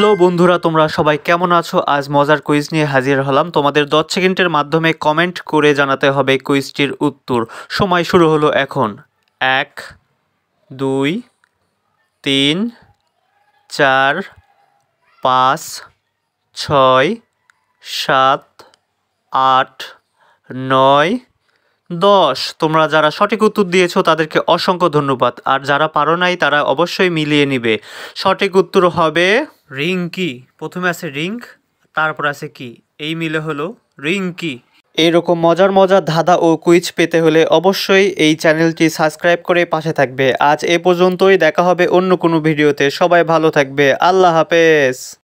hello বন্ধুরা তোমরা সবাই কেমন আছো আজ মজার কুইজ নিয়ে হাজির হলাম তোমাদের দশ সেকেন্ডের মাধ্যমে কমেন্ট করে জানাতে হবে কুইজটির উত্তর সময় শুরু হলো এখন এক দুই তিন চার পাঁচ ছয় সাত আট নয় দশ তোমরা যারা সঠিক উত্তর দিয়েছো তাদেরকে অসংখ্য ধন্যবাদ আর যারা পারো নাই তারা অবশ্যই মিলিয়ে নিবে সঠিক উত্তর হবে রিং কি প্রথমে আছে রিং তারপর আছে কি এই মিলে হলো রিং কি এইরকম মজার মজার ধাঁধা ও কুইজ পেতে হলে অবশ্যই এই চ্যানেলটি সাবস্ক্রাইব করে পাশে থাকবে আজ এ পর্যন্তই দেখা হবে অন্য কোনো ভিডিওতে সবাই ভালো থাকবে আল্লাহ হাফেজ